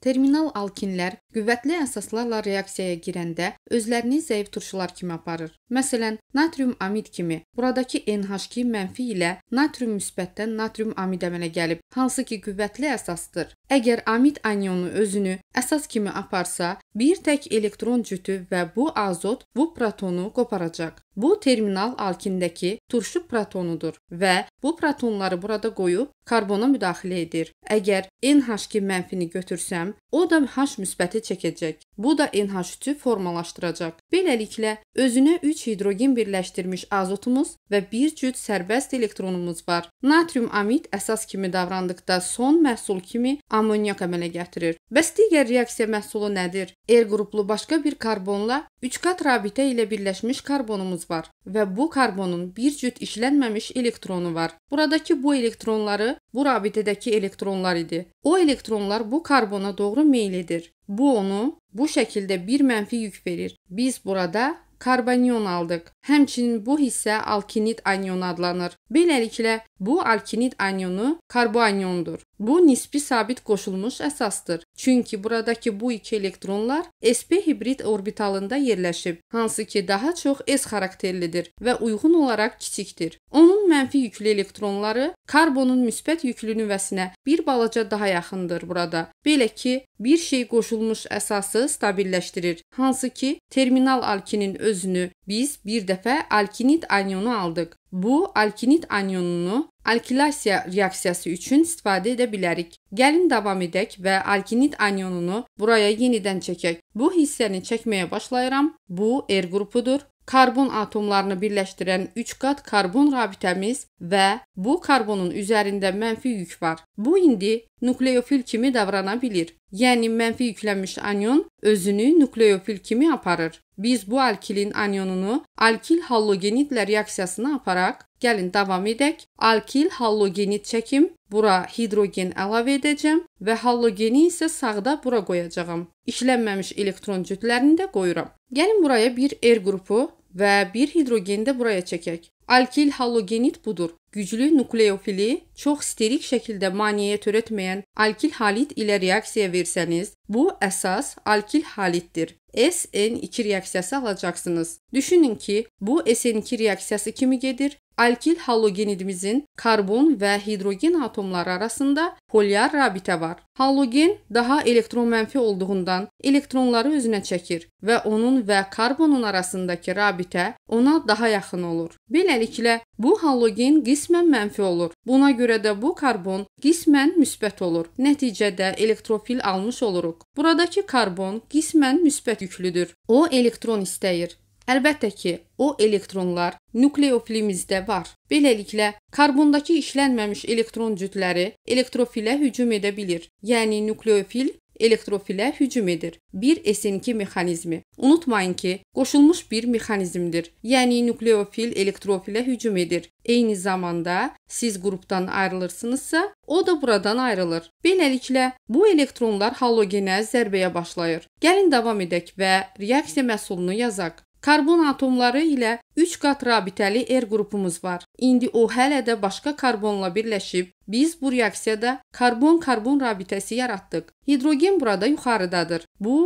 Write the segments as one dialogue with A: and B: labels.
A: Terminal alkinlər qüvvətli əsaslarla reaksiyaya girəndə özlərini zəif turşular kimi aparır. Məsələn, natrium amid kimi. Buradakı NH2 mənfi ilə natrium müsbətdən natrium amid əmələ gəlib, hansı ki qüvvətli əsasdır. Əgər amid anionu özünü əsas kimi aparsa, bir tək elektron cütü və bu azot bu protonu qoparacaq. Bu terminal alkindəki turşu protonudur və bu protonları burada qoyub karbona müdaxilə edir. Əgər NH2- mənfini götürsəm, o da H müsbəti çəkəcək. Bu da NH3-ü formalaşdıracaq. Beləliklə, özünə 3 hidrogen birləşdirmiş azotumuz və bir cüt sərbəst elektronumuz var. Natrium amid əsas kimi davrandıqda son məhsul kimi ammonyak əmələ gətirir. Bəs digər reaksiya məhsulu nədir? R e qruplu başqa bir karbonla 3 qat rabitə ilə birləşmiş karbonumuz var və bu karbonun bir cüt işlənməmiş elektronu var. Buradakı bu elektronları bu rabitədəki elektronlar idi. O elektronlar bu karbona doğru meyl edir. Bu onu Bu şəkildə bir mənfi yük verir. Biz burada karbanion aldıq. Həmçinin bu hissə alkinit anionu adlanır. Beləliklə, bu alkinit anionu karboaniondur. Bu nisbi sabit qoşulmuş əsasdır. Çünki buradakı bu iki elektronlar sp hibrid orbitalında yerləşib, hansı ki daha çox s xarakterlidir və uyğun olaraq kiçikdir. Onun mənfi yüklü elektronları karbonun müsbət yüklü nüvəsinə bir balaca daha yaxındır burada. Belə ki, bir şey qoşulmuş əsası stabilləşdirir. Hansı ki, terminal alkinin özünü biz bir dəfə alkinit anionu aldıq. Bu alkinit anionunu alkilasiya reaksiyası üçün istifadə edə bilərik. Gəlin davam edək və alkinit anionunu buraya yenidən çəkək. Bu hissəni çəkməyə başlayıram. Bu R er qrupudur karbon atomlarını birləşdirən 3 qat karbon rabitəmiz və bu karbonun üzərində mənfi yük var. Bu indi nukleofil kimi davrana bilir. Yəni mənfi yüklənmiş anion özünü nukleofil kimi aparır. Biz bu alkilin anionunu alkil halogenidlə reaksiyasına aparaq, gəlin davam edək. Alkil halogenid çəkim, bura hidrogen əlavə edəcəm və halogeni isə sağda bura qoyacağam. İşlənməmiş elektron cütlərini də qoyuram. Gəlin buraya bir R er qrupu ve bir hidrogeni de buraya çekek. Alkil halogenit budur. Güclü nukleofili çox sterik şəkildə maneə törətməyən alkil halit ilə reaksiya versəniz, bu əsas alkil halitdir. SN2 reaksiyası alacaqsınız. Düşünün ki, bu SN2 reaksiyası kimi gedir. Alkil halogenidimizin karbon və hidrogen atomları arasında polyar rabitə var. Halogen daha elektronmənfi olduğundan elektronları özünə çəkir və onun və karbonun arasındakı rabitə ona daha yaxın olur. Beləliklə Beləliklə, bu halogen qismən mənfi olur. Buna görə də bu karbon qismən müsbət olur. Nəticədə elektrofil almış oluruq. Buradakı karbon qismən müsbət yüklüdür. O elektron istəyir. Əlbəttə ki, o elektronlar nukleofilimizdə var. Beləliklə, karbondakı işlənməmiş elektron cütləri elektrofilə hücum edə bilir. Yəni nukleofil elektrofile hücum edir. Bir SN2 mexanizmi. Unutmayın ki, qoşulmuş bir mexanizmdir. Yəni nükleofil elektrofilə hücum edir. Eyni zamanda siz qrupdan ayrılırsınızsa, o da buradan ayrılır. Beləliklə, bu elektronlar halogenə zərbəyə başlayır. Gəlin davam edək və reaksiya məhsulunu yazaq. Karbon atomları ilə 3 qat rabitəli R er qrupumuz var. İndi o hələ də başqa karbonla birləşib, biz bu reaksiyada karbon-karbon rabitəsi yaratdıq. Hidrogen burada yuxarıdadır. Bu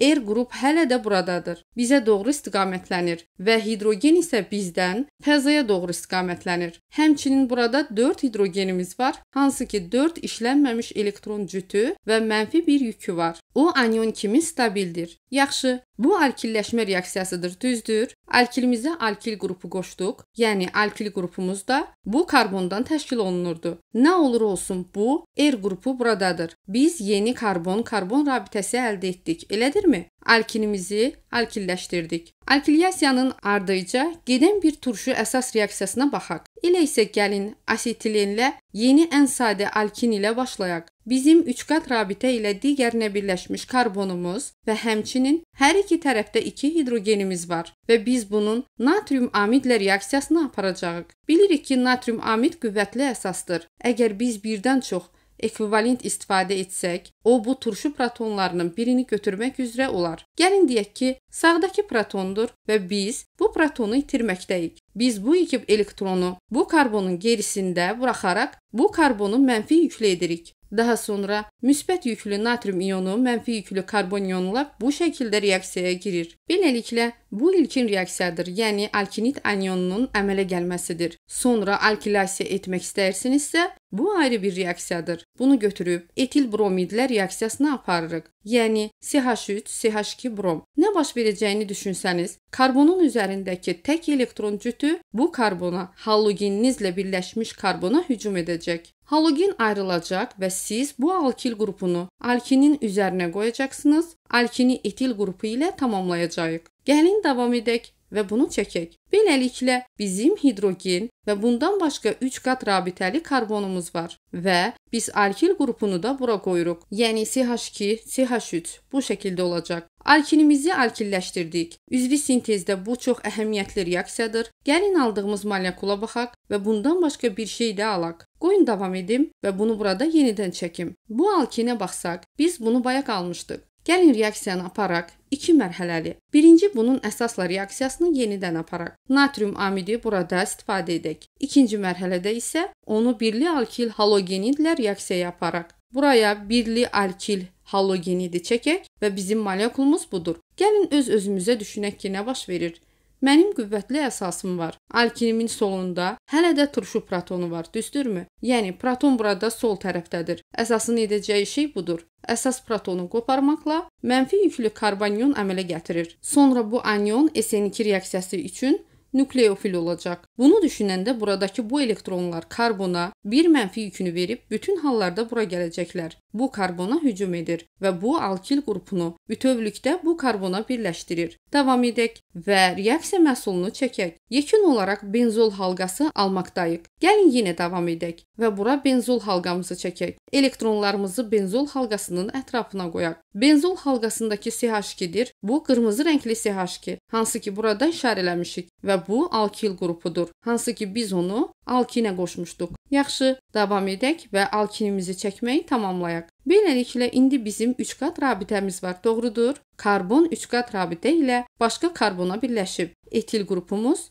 A: R qrup hələ də buradadır. Bizə doğru istiqamətlənir və hidrogen isə bizdən fəzaya doğru istiqamətlənir. Həmçinin burada 4 hidrogenimiz var, hansı ki 4 işlənməmiş elektron cütü və mənfi bir yükü var. O anion kimi stabildir. Yaxşı, bu alkilləşmə reaksiyasıdır, düzdür? Alkilimizə alkil qrupu qoşduq, yəni alkil qrupumuz da bu karbondan təşkil olunurdu. Nə olur olsun bu R qrupu buradadır. Biz yeni karbon-karbon rabitəsi əldə etdik. Elədirmi? mi? Alkinimizi alkilləşdirdik. Alkilyasiyanın ardınca gedən bir turşu əsas reaksiyasına baxaq. Elə isə gəlin asetilenlə yeni ən sadə alkin ilə başlayaq. Bizim üçqat rabitə ilə digərinə birləşmiş karbonumuz və həmçinin hər iki tərəfdə 2 hidrogenimiz var və biz bunun natrium amidlə reaksiyasını aparacağıq. Bilirik ki, natrium amid qüvvətli əsasdır. Əgər biz birdən çox ekvivalent istifadə etsək, o bu turşu protonlarının birini götürmək üzrə olar. Gəlin deyək ki, sağdakı protondur və biz bu protonu itirməkdəyik. Biz bu iki elektronu bu karbonun gerisində buraxaraq bu karbonu mənfi yüklü edirik. Daha sonra müsbət yüklü natrium iyonu mənfi yüklü karbon iyonla bu şəkildə reaksiyaya girir. Beləliklə, bu ilkin reaksiyadır, yəni alkinit anionunun əmələ gəlməsidir. Sonra alkilasiya etmək istəyirsinizsə, bu ayrı bir reaksiyadır. Bunu götürüb etil bromidlə reaksiyasına aparırıq yəni CH3, CH2 brom. Nə baş verəcəyini düşünsəniz, karbonun üzərindəki tək elektron cütü bu karbona halogeninizlə birləşmiş karbona hücum edəcək. Halogen ayrılacaq və siz bu alkil qrupunu alkinin üzərinə qoyacaqsınız. Alkini etil qrupu ilə tamamlayacağıq. Gəlin davam edək və bunu çəkək. Beləliklə bizim hidrogen və bundan başqa 3 qat rabitəli karbonumuz var və biz alkil qrupunu da bura qoyuruq. Yəni CH2, CH3 bu şəkildə olacaq. Alkinimizi alkilləşdirdik. Üzvi sintezdə bu çox əhəmiyyətli reaksiyadır. Gəlin aldığımız molekula baxaq və bundan başqa bir şey də alaq. Qoyun davam edim və bunu burada yenidən çəkim. Bu alkinə baxsaq, biz bunu bayaq almışdıq. Gəlin reaksiyanı aparaq. 2 mərhələli. Birinci bunun əsasla reaksiyasını yenidən aparaq. Natrium amidi burada istifadə edək. İkinci mərhələdə isə onu birli alkil halogenidlə reaksiyaya aparaq. Buraya birli alkil halogenidi çəkək və bizim molekulumuz budur. Gəlin öz-özümüzə düşünək ki, nə baş verir. Mənim qüvvətli əsasım var. Alkinimin solunda hələ də turşu protonu var, düzdürmü? Yəni proton burada sol tərəfdədir. Əsasın edəcəyi şey budur. Əsas protonu qoparmaqla mənfi yüklü karbanion əmələ gətirir. Sonra bu anion SN2 reaksiyası üçün nukleofil olacaq. Bunu düşünəndə buradakı bu elektronlar karbona, Bir mənfi yükünü verib bütün hallarda bura gələcəklər. Bu karbona hücum edir və bu alkil qrupunu bütövlükdə bu karbona birləşdirir. Davam edək və reaksiya məhsulunu çəkək. Yekun olaraq benzol halqası almaqdayıq. Gəlin yenə davam edək və bura benzol halqamızı çəkək. Elektronlarımızı benzol halqasının ətrafına qoyaq. Benzol halqasındakı CH2-dir. Bu qırmızı rəngli CH2, hansı ki burada işarələmişik və bu alkil qrupudur. Hansı ki biz onu alkinə qoşmuşduq. Yaxşı, davam edək və alkimimizi çəkməyi tamamlayaq. Beləliklə indi bizim 3 qat rabitəmiz var, doğrudur? Karbon 3 qat rabitə ilə başqa karbona birləşib. Etil qrupumuz,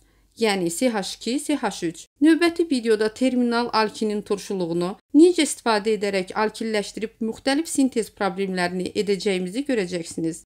A: yəni CH2, CH3. Növbəti videoda terminal alkinin turşuluğunu necə istifadə edərək alkilləşdirib müxtəlif sintez problemlərini edəcəyimizi görəcəksiniz.